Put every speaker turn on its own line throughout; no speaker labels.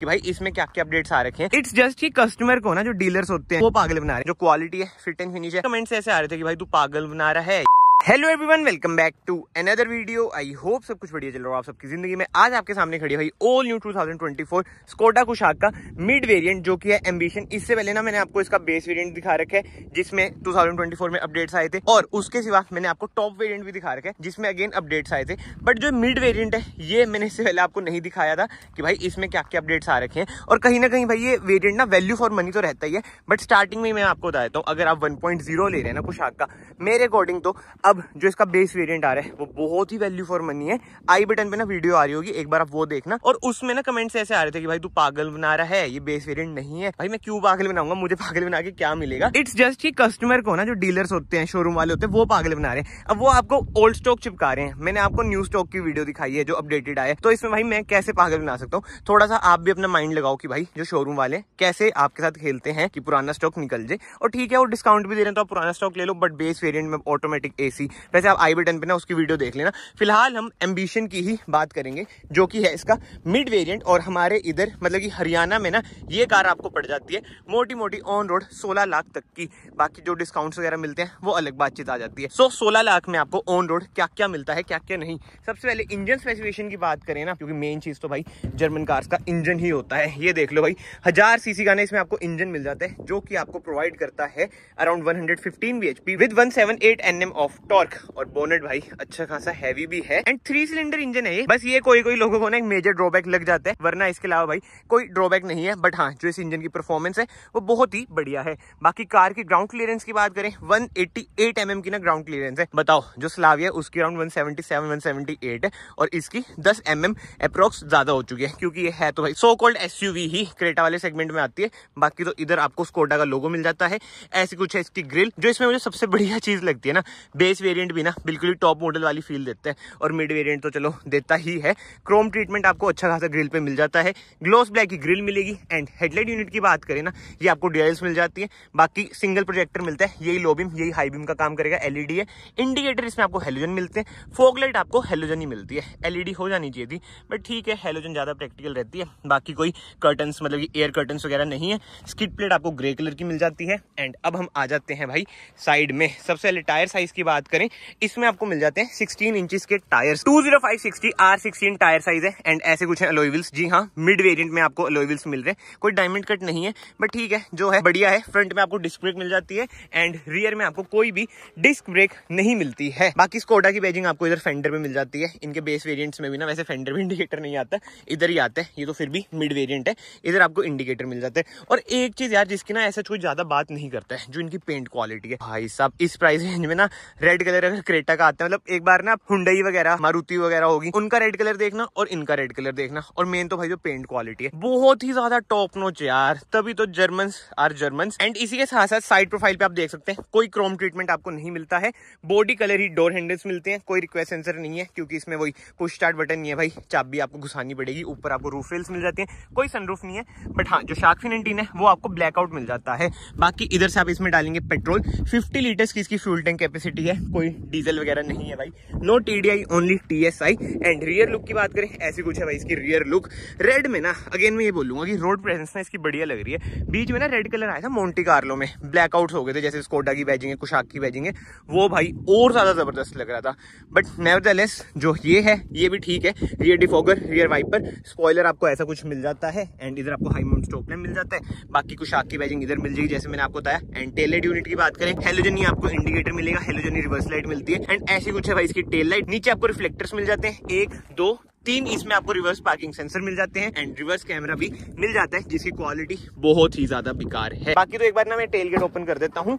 कि भाई इसमें क्या क्या अपडेट्स आ रखे हैं इट्स जस्ट ही कस्टमर को ना जो डीलर्स होते हैं वो पागल बना रहे हैं जो क्वालिटी है फिट एंड फिनिश है कमेंट्स ऐसे आ रहे थे कि भाई तू पागल बना रहा है hello everyone welcome back to another video I hope सब कुछ बढ़िया चल रहा हो आप सबकी जिंदगी में आज आपके सामने खड़ी हुई ऑल न्यू 2024 स्कोडा कुशाक का मिड वेरिएंट जो कि है एम्बिशन इससे पहले ना मैंने आपको इसका बेस वेरिएंट दिखा रखा है जिसमें 2024 में अपडेट्स आए थे और उसके सिवा मैंने आपको टॉप वेरियंट भी दिखा रखा है जिसमें अगेन अपडेट्स आए थे बट जो मिड वेरियंट है ये मैंने इससे पहले आपको नहीं दिखाया था कि भाई इसमें क्या क्या अपडेट्स आ रखे हैं और कहीं ना कहीं भाई ये वेरियंट ना वैल्यू फॉर मनी तो रहता ही है बट स्टार्टिंग में मैं आपको बता देता हूँ अगर आप वन ले रहे हैं ना कुशाक का मेरे अकॉर्डिंग तो अब जो इसका बेस वेरिएंट आ रहा है वो बहुत ही वैल्यू फॉर मनी है आई बटन पे ना वीडियो आ रही होगी एक बार आप वो देखना और उसमें ना कमेंट्स ऐसे आ रहे थे कि भाई तू पागल बना रहा है ये बेस वेरिएंट नहीं है भाई मैं क्यों पागल बनाऊंगा मुझे पागल बना के क्या मिलेगा इट्स जस्ट की कस्टमर को ना जो डीलर्स होते हैं शोरूम वाले होते हैं वो पागल बना रहे हैं अब वो आपको ओल्ड स्टॉक चिपका रहे हैं मैंने आपको न्यू स्टॉक की वीडियो दिखाई है जो अपडेटेड आए तो इसमें भाई मैं कैसे पागल बना सकता हूँ थोड़ा सा आप भी अपना माइंड लगाओ कि भाई जो शोरूम वाले कैसे आपके साथ खेलते हैं कि पुराना स्टॉक निकल जाए और ठीक है वो डिस्काउंट भी दे रहे हैं तो आप पुराना स्टॉक ले लो बट बेस वेरियंट में ऑटोमेटिक सी वैसे आप आई बटन पे ना उसकी वीडियो देख लेना फिलहाल हम एम्बिशन की ही बात करेंगे जो कि है इसका मिड वेरियंट और हमारे इधर मतलब कि हरियाणा में ना ये कार आपको पड़ जाती है मोटी मोटी ऑन रोड सोलह लाख तक की बाकी जो डिस्काउंट्स वगैरह मिलते हैं वो अलग बातचीत आ जाती है सो सोलह लाख में आपको ऑन रोड क्या क्या मिलता है क्या क्या नहीं सबसे पहले इंजन स्पेसिफिकेशन की बात करें ना क्योंकि मेन चीज़ तो भाई जर्मन कार्स का इंजन ही होता है ये देख लो भाई हजार सीसी का ना इसमें आपको इंजन मिल जाता है जो कि आपको प्रोवाइड करता है around 115 bhp with 178 nm of torque और बोनेट भाई अच्छा खासा हैवी भी है एंड थ्री सिलेंडर इंजन है ये बस ये कोई कोई लोगों को ना एक मेजर ड्रॉबैक लग जाता है वरना इसके अलावा भाई कोई ड्रॉबैक नहीं है बट हाँ जो इस इंजन की परफॉर्मेंस है वो बहुत ही बढ़िया है बाकी कार की ग्राउंड क्लियरेंस की बात करें 188 mm की ना ग्राउंड क्लियरेंस है बताओ जो है उसकी अराउंड वन सेवेंटी है और इसकी दस एम mm अप्रोक्स ज्यादा हो चुकी है क्योंकि ये है तो भाई सो कॉल्ड एस ही क्रेटा वाले सेगमेंट में आती है बाकी तो इधर आपको स्कोडा का लोगो मिल जाता है ऐसी कुछ है इसकी ग्रिल जो इसमें मुझे सबसे बढ़िया चीज लगती है ना बेस बेस वेरिएंट भी ना बिल्कुल ही टॉप मॉडल वाली फील देता है और मिड वेरिएंट तो चलो देता ही है क्रोम ट्रीटमेंट आपको अच्छा खासा ग्रिल पे मिल जाता है ग्लोस ब्लैक की ग्रिल मिलेगी एंड हेडलाइट यूनिट की बात करें ना ये आपको डीएल्स मिल जाती है बाकी सिंगल प्रोजेक्टर मिलता है यही लो बीम यही हाई बीम का काम करेगा एलईडी है इंडिकेटर इसमें आपको हेलोजन मिलते हैं फोकलाइट आपको हेलोजन ही मिलती है एलईडी हो जानी चाहिए थी बट ठीक है हेलोजन ज़्यादा प्रैक्टिकल रहती है बाकी कोई कर्टन मतलब एयर कर्टन वगैरह नहीं है स्किट प्लेट आपको ग्रे कलर की मिल जाती है एंड अब हम आ जाते हैं भाई साइड में सबसे पहले टायर साइज़ की बात करें इसमें आपको मिल जाते हैं सिक्सटीन इंचज के tyres two zero five sixty R sixteen tyre size है एंड ऐसे कुछ है अलोईविल्स जी हाँ मिड वेरियंट में आपको अलोईविल्स मिल रहे हैं कोई डायमंड कट नहीं है बट ठीक है जो है बढ़िया है फ्रंट में आपको डिस्क ब्रेक मिल जाती है एंड रियर में आपको कोई भी डिस्क ब्रेक नहीं मिलती है बाकी स्कोडा की बैजिंग आपको इधर फेंडर में मिल जाती है इनके बेस वेरियंट्स में भी ना वैसे फेंडर भी इंडिकेटर नहीं आता इधर ही आता है ये तो फिर भी मिड वेरियंट है इधर आपको इंडिकेटर मिल जाते हैं और एक चीज यार जिसकी ना ऐसा कोई ज्यादा बात नहीं करता है जो इनकी पेंट क्वालिटी है भाई साहब इस प्राइस रेंज में ना रेड रेड कलर अगर क्रेटा का आता है मतलब एक बार ना हुडई वगैरह मारुति वगैरह होगी उनका रेड कलर देखना और इनका रेड कलर देखना और मेन तो भाई जो पेंट क्वालिटी है बहुत ही ज्यादा टॉप नोच यार तभी तो जर्मन आर जर्मन एंड इसी के साथ साथ साइड प्रोफाइल पे आप देख सकते हैं कोई क्रोम ट्रीटमेंट आपको नहीं मिलता है बॉडी कलर ही डोर हैंडल्स मिलते हैं कोई रिक्वेस्ट एंसर नहीं है क्योंकि इसमें वही पुश स्टार्ट बटन नहीं है भाई चाप भी आपको घुसानी पड़ेगी ऊपर आपको रूफ रेल्स मिल जाती है कोई सनरूफ नहीं है बट हाँ जो शार्क फिन है वो आपको ब्लैकआउट मिल जाता है बाकी इधर से आप इसमें डालेंगे पेट्रोल फिफ्टी लीटर्स की इसकी फ्यूल टैंक कैपेसिटी है कोई डीजल वगैरह नहीं है भाई no T D I only T S I and rear look की बात करें ऐसी कुछ है भाई इसकी रियर लुक रेड में ना अगेन मैं ये बोलूंगा कि रोड प्रेजेंस ना इसकी बढ़िया लग रही है बीच में ना रेड कलर आया था मोन्टी कार्लो में ब्लैकआउट हो गए थे जैसे स्कोडा की बैजिंग है कुशाक की बैजिंग है वो भाई और ज़्यादा ज़बरदस्त लग रहा था बट नेवर जो ये है ये भी ठीक है rear defogger rear wiper spoiler आपको ऐसा कुछ मिल जाता है एंड इधर आपको हाई माउंट में मिल जाता है बाकी कुशाक की बैजिंग इधर मिल जाएगी जैसे मैंने आपको बताया एंड टेलेड यूनिट की बात करें हेलोजनी आपको इंडिकेटर मिलेगा हेलोजनी रिवर्स रिवर्स लाइट मिलती है एंड ऐसी कुछ है भाई इसकी टेल लाइट नीचे आपको रिफ्लेक्टर्स मिल जाते हैं एक दो तीन इसमें आपको रिवर्स पार्किंग सेंसर मिल जाते हैं एंड रिवर्स कैमरा भी मिल जाता है जिसकी क्वालिटी बहुत ही ज्यादा बेकार है बाकी तो एक बार ना मैं टेल गेट ओपन कर देता हूँ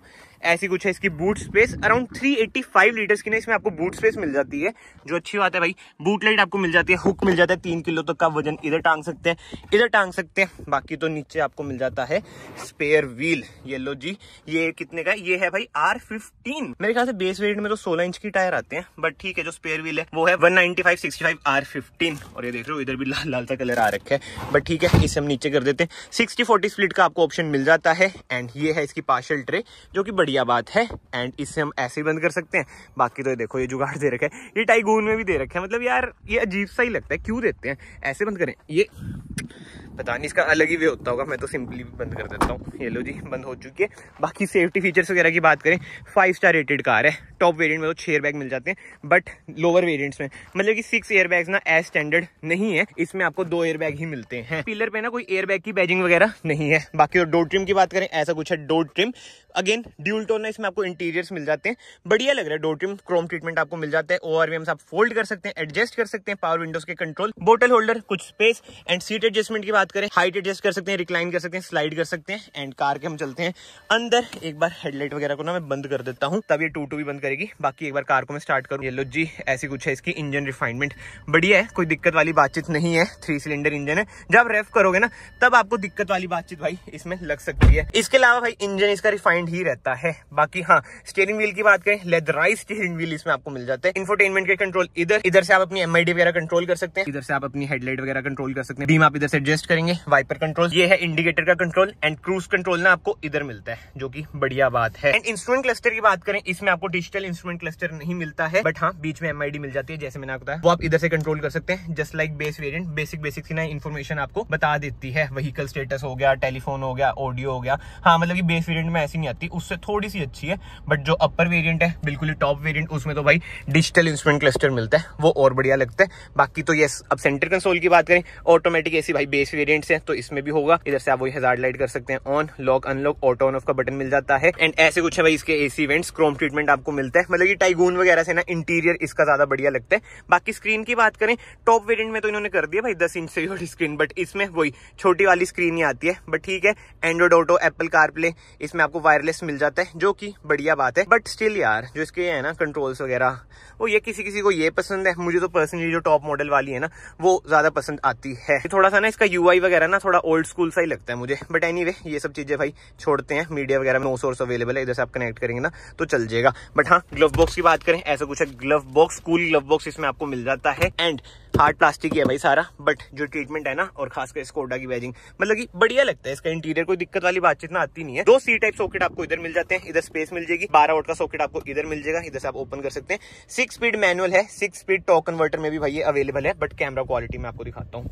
ऐसी कुछ है इसकी boot space around five litres की ना इसमें आपको बूट स्पेस मिल जाती है जो अच्छी बात है भाई बूट लाइट आपको मिल जाती है हुक मिल जाता है तीन किलो तक तो का वजन इधर टांग सकते हैं इधर टांग सकते हैं बाकी तो नीचे आपको मिल जाता है स्पेयर व्हील ये लो जी ये कितने का ये है भाई आर फिफ्टीन मेरे ख्याल से बेस वेट में तो सोलह इंच की टायर आते हैं बट ठीक है जो स्पेयर व्हील है वो है one ninety five sixty five R fifty fifteen और ये देख रहे हो इधर भी लाल लाल सा कलर आ रखा है बट ठीक है इसे हम नीचे कर देते हैं सिक्सटी फोर्टी स्प्लिट का आपको ऑप्शन मिल जाता है एंड ये है इसकी पार्शल ट्रे जो कि बढ़िया बात है एंड इससे हम ऐसे ही बंद कर सकते हैं बाकी तो ये देखो ये जुगाड़ दे रखा है ये टाइगून में भी दे रखे है मतलब यार ये अजीब सा ही लगता है क्यों देते हैं ऐसे बंद करें ये पता नहीं इसका अलग ही वे होता होगा मैं तो सिंपली बंद कर देता हूँ ये लो जी बंद हो चुकी है बाकी सेफ्टी फीचर्स वगैरह की बात करें फाइव स्टार रेटेड कार है टॉप वेरियंट में तो छह एयरबैग मिल जाते हैं बट लोअर वेरियंट में मतलब कि सिक्स बैग ना एज स्टैंडर्ड नहीं है इसमें आपको दो एयरबैग ही मिलते हैं पिलर पे ना कोई एयरबैग की बैजिंग वगैरह नहीं है बाकी तो डोर ट्रिम की बात करें ऐसा कुछ है door trim again dual tone इसमें आपको इंटीरियर्स मिल जाते हैं बढ़िया लग रहा है डोर ट्रिम क्रोम ट्रीटमेंट आपको मिल जाता है ओ आर आप फोल्ड कर सकते हैं एडजस्ट कर सकते हैं पावर विंडोज के कंट्रोल बोटल होल्डर कुछ स्पेस एंड सीट एडजस्टमेंट की बात करें हाइट एडजस्ट कर सकते हैं रिक्लाइन कर सकते हैं स्लाइड कर सकते हैं एंड कार के हम चलते हैं अंदर एक बार हेडलाइट वगैरह को ना मैं बंद कर देता हूँ तब ये टू टू भी बंद कर करेगी बाकी एक बार कार को मैं स्टार्ट करूँ ये लो जी ऐसी कुछ है इसकी इंजन रिफाइनमेंट बढ़िया है कोई दिक्कत वाली बातचीत नहीं है थ्री सिलेंडर इंजन है जब रेफ करोगे ना तब आपको दिक्कत वाली बातचीत भाई इसमें लग सकती है इसके अलावा भाई इंजन इसका रिफाइंड ही रहता है बाकी हाँ स्टेयरिंग व्हील की बात करें लेदराइज स्टेयरिंग व्हील इसमें आपको मिल जाते हैं इन्फोटेनमेंट के कंट्रोल इधर इधर से आप अपनी एम वगैरह कंट्रोल कर सकते हैं इधर से आप अपनी हेडलाइट वगैरह कंट्रोल कर सकते हैं बीम आप इधर से एडजस्ट करेंगे वाइपर कंट्रोल ये है इंडिकेटर का कंट्रोल एंड क्रूज कंट्रोल ना आपको इधर मिलता है जो की बढ़िया बात है एंड इंस्ट्रूमेंट क्लस्टर की बात करें इसमें आपको डिजिटल म्यूजिकल इंस्ट्रूमेंट क्लस्टर नहीं मिलता है बट हाँ बीच में एम मिल जाती है जैसे मैंने आपको बताया वो आप इधर से कंट्रोल कर सकते हैं just like base variant basic basic सी ना इन्फॉर्मेशन आपको बता देती है वहीकल स्टेटस हो गया टेलीफोन हो गया ऑडियो हो गया हाँ मतलब की बेस वेरियंट में ऐसी नहीं आती उससे थोड़ी सी अच्छी है बट जो अपर वेरियंट है बिल्कुल ही टॉप वेरियंट उसमें तो भाई डिजिटल इंस्ट्रूमेंट क्लस्टर मिलता है वो और बढ़िया लगता है बाकी तो ये अब सेंटर कंसोल की बात करें ऑटोमेटिक ऐसी भाई बेस वेरियंट है तो इसमें भी होगा इधर से आप वही हजार लाइट कर सकते हैं on lock unlock auto on off का बटन मिल जाता है एंड ऐसे कुछ है भाई इसके एसी इवेंट्स क्रोम ट्रीटमेंट आपको मिल मिलता है मतलब कि टाइगून वगैरह से ना इंटीरियर इसका ज्यादा बढ़िया लगता है बाकी स्क्रीन की बात करें टॉप वेरियंट में तो इन्होंने कर दिया भाई दस इंच से छोटी स्क्रीन बट इसमें वही छोटी वाली स्क्रीन ही आती है बट ठीक है एंड्रॉइड ऑटो एप्पल कारप्ले इसमें आपको वायरलेस मिल जाता है जो कि बढ़िया बात है बट स्टिल यार जो इसके है ना कंट्रोल्स वगैरह वो ये किसी किसी को ये पसंद है मुझे तो पर्सनली जो टॉप मॉडल वाली है ना वो ज्यादा पसंद आती है थोड़ा सा ना इसका यू वगैरह ना थोड़ा ओल्ड स्कूल सा ही लगता है मुझे बट एनी ये सब चीजें भाई छोड़ते हैं मीडिया वगैरह में नो सोर्स अवेलेबल है इधर से आप कनेक्ट करेंगे ना तो चल जाएगा बट हाँ हाँ ग्लव बॉक्स की बात करें ऐसा कुछ है glove box cool glove box इसमें आपको मिल जाता है एंड हार्ड प्लास्टिक ही है भाई सारा बट जो ट्रीटमेंट है ना और खासकर स्कोडा की बैजिंग मतलब कि बढ़िया लगता है इसका इंटीरियर कोई दिक्कत वाली बातचीत ना आती नहीं है दो सी टाइप सॉकेट आपको इधर मिल जाते हैं इधर स्पेस मिल जाएगी बारह वोट का सॉकेट आपको इधर मिल जाएगा इधर से आप ओपन कर सकते हैं सिक्स स्पीड मैनुअल है सिक्स स्पीड टॉक कन्वर्टर में भी भाई अवेलेबल है बट कैमरा क्वालिटी में आपको दिखाता हूँ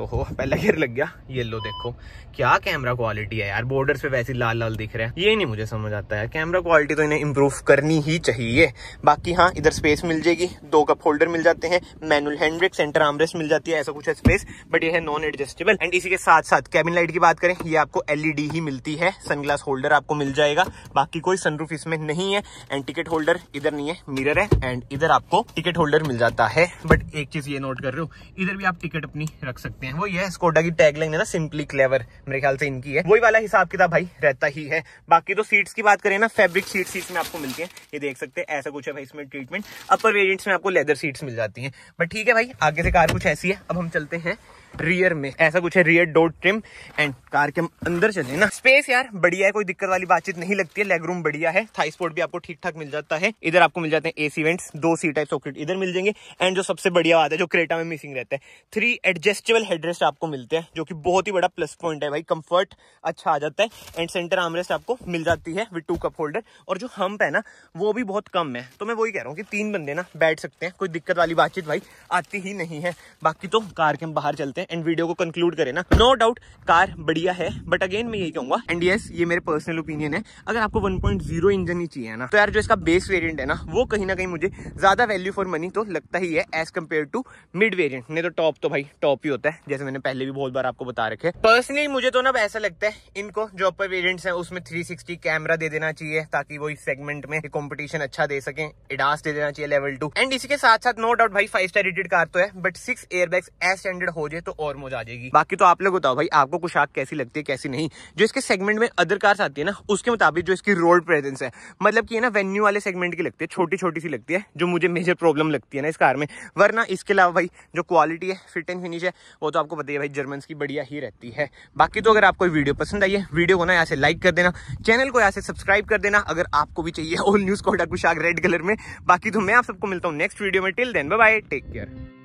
ओहो पहला गिर लग गया येलो देखो क्या कैमरा क्वालिटी है यार बॉर्डर पे वैसे लाल लाल दिख रहा है ये नहीं मुझे समझ आता है कैमरा क्वालिटी तो इन्हें इम्प्रूव करनी ही चाहिए बाकी हाँ इधर स्पेस मिल जाएगी दो कप होल्डर मिल जाते हैं मैनुअल हैंडब्रेक सेंटर आमरेस्ट मिल जाती है ऐसा कुछ है स्पेस बट ये है नॉन एडजस्टेबल एंड इसी के साथ साथ कैबिन लाइट की बात करें ये आपको एलईडी ही मिलती है सनग्लास होल्डर आपको मिल जाएगा बाकी कोई सनरूफ इसमें नहीं है एंड टिकट होल्डर इधर नहीं है मिररर है एंड इधर आपको टिकट होल्डर मिल जाता है बट एक चीज ये नोट कर रहे हो इधर भी आप टिकट अपनी रख सकते सकते हैं वो ये स्कोडा की लाइन है ना सिंपली क्लेवर मेरे ख्याल से इनकी है वही वाला हिसाब किताब भाई रहता ही है बाकी तो सीट्स की बात करें ना फेब्रिक सीट सीट्स में आपको मिलती है ये देख सकते हैं ऐसा कुछ है भाई इसमें ट्रीटमेंट अपर वेरियंट्स में आपको लेदर सीट्स मिल जाती है बट ठीक है भाई आगे से कार कुछ ऐसी है अब हम चलते हैं रियर में ऐसा कुछ है rear door trim and car के हम अंदर चले ना स्पेस यार बढ़िया है कोई दिक्कत वाली बातचीत नहीं लगती है लेग रूम बढ़िया है थाई स्पोर्ट भी आपको ठीक ठाक मिल जाता है इधर आपको मिल जाते हैं एसी वेंट्स दो सी टाइप सॉकेट इधर मिल जाएंगे एंड जो सबसे बढ़िया बात है जो क्रेटा में मिसिंग रहता है थ्री एडजस्टेबल हेडरेस्ट आपको मिलते हैं जो की बहुत ही बड़ा प्लस पॉइंट है भाई कंफर्ट अच्छा आ जाता है एंड सेंटर आमरेस्ट आपको मिल जाती है विद टू कप होल्डर और जो हम्प है ना वो भी बहुत कम है तो मैं वही कह रहा हूँ कि तीन बंदे ना बैठ सकते हैं कोई दिक्कत वाली बातचीत भाई आती ही नहीं है बाकी तो कार के हम बाहर चलते हैं हैं एंड वीडियो को कंक्लूड करें ना नो डाउट कार बढ़िया है बट अगेन मैं यही कहूंगा एंड यस ये मेरे पर्सनल ओपिनियन है अगर आपको 1.0 इंजन ही चाहिए ना तो यार जो इसका बेस वेरियंट है ना वो कहीं ना कहीं मुझे ज्यादा वैल्यू फॉर मनी तो लगता ही है as compared to mid variant नहीं तो टॉप तो भाई टॉप ही होता है जैसे मैंने पहले भी बहुत बार आपको बता रखे पर्सनली मुझे तो ना ऐसा लगता है इनको जो अपर वेरियंट है उसमें थ्री कैमरा दे देना चाहिए ताकि वो इस सेगमेंट में कॉम्पिटिशन अच्छा दे सके एडास दे देना चाहिए लेवल टू एंड इसी के साथ साथ नो डाउट भाई फाइव स्टार रेटेड कार तो है but six airbags as standard हो जाए तो तो और मजा आ जाएगी बाकी तो आप लोग बताओ भाई आपको कुछ आग कैसी लगती है कैसी नहीं जो इसके सेगमेंट में अदर कार्स आती है ना उसके मुताबिक जो इसकी रोड प्रेजेंस है मतलब की ना वेन्यू वाले सेगमेंट की लगती है छोटी छोटी सी लगती है जो मुझे मेजर प्रॉब्लम लगती है ना इस कार में वरना इसके अलावा भाई जो क्वालिटी है फिट एंड फिनिश है वो तो आपको बताइए भाई जर्मन की बढ़िया ही रहती है बाकी तो अगर आपको वीडियो पसंद आई है वीडियो को ना यहाँ से लाइक कर देना चैनल को यहाँ से सब्सक्राइब कर देना अगर आपको भी चाहिए ऑल न्यूज कोडा कुशाक रेड कलर में बाकी तो मैं आप सबको मिलता हूँ नेक्स्ट वीडियो में till then bye take care